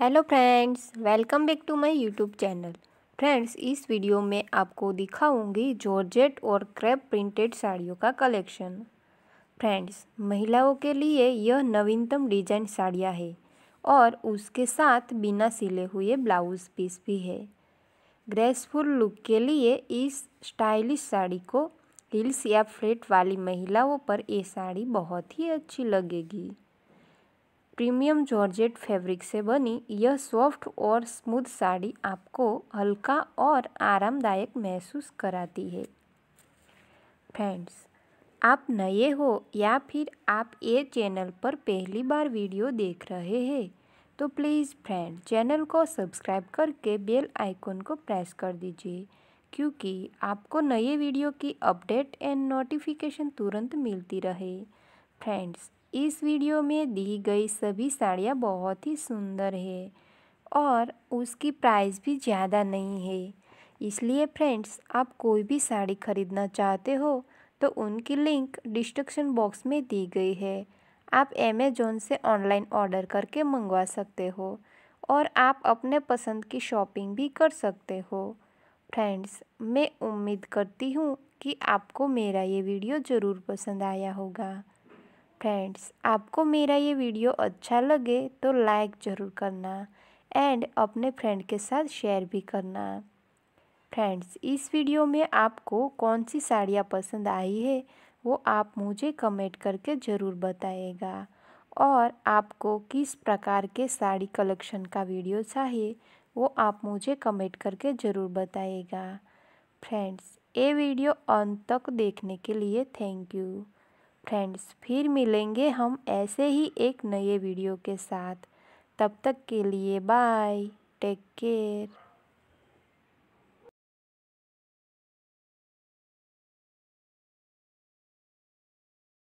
hello friends welcome back to my YouTube channel friends इस video में आपको दिखाऊंगी जॉर्जेट और क्रेप प्रिंटेड साड़ियों का कलेक्शन फ्रेंड्स महिलाओं के लिए यह नवीनतम डिजाइन साड़ियाँ है और उसके साथ बिना सिले हुए ब्लाउज पीस भी है ग्रेसफुल लुक के लिए इस स्टाइलिश साड़ी को हिल्स या फ्लेट वाली महिलाओं पर ये साड़ी बहुत ही अच्छी लगेगी प्रीमियम जॉर्जेट फैब्रिक से बनी यह सॉफ्ट और स्मूथ साड़ी आपको हल्का और आरामदायक महसूस कराती है फ्रेंड्स आप नए हो या फिर आप ये चैनल पर पहली बार वीडियो देख रहे हैं तो प्लीज़ फ्रेंड चैनल को सब्सक्राइब करके बेल आइकन को प्रेस कर दीजिए क्योंकि आपको नए वीडियो की अपडेट एंड नोटिफिकेशन तुरंत मिलती रहे फ्रेंड्स इस वीडियो में दी गई सभी साड़ियाँ बहुत ही सुंदर है और उसकी प्राइस भी ज़्यादा नहीं है इसलिए फ्रेंड्स आप कोई भी साड़ी खरीदना चाहते हो तो उनकी लिंक डिस्क्रिप्शन बॉक्स में दी गई है आप अमेजोन से ऑनलाइन ऑर्डर करके मंगवा सकते हो और आप अपने पसंद की शॉपिंग भी कर सकते हो फ्रेंड्स मैं उम्मीद करती हूँ कि आपको मेरा ये वीडियो ज़रूर पसंद आया होगा फ्रेंड्स आपको मेरा ये वीडियो अच्छा लगे तो लाइक ज़रूर करना एंड अपने फ्रेंड के साथ शेयर भी करना फ्रेंड्स इस वीडियो में आपको कौन सी साड़ियाँ पसंद आई है वो आप मुझे कमेंट करके ज़रूर बताइएगा और आपको किस प्रकार के साड़ी कलेक्शन का वीडियो चाहिए वो आप मुझे कमेंट करके ज़रूर बताइएगा फ्रेंड्स ये वीडियो अंत तक देखने के लिए थैंक यू फ्रेंड्स फिर मिलेंगे हम ऐसे ही एक नए वीडियो के साथ तब तक के लिए बाय टेक केयर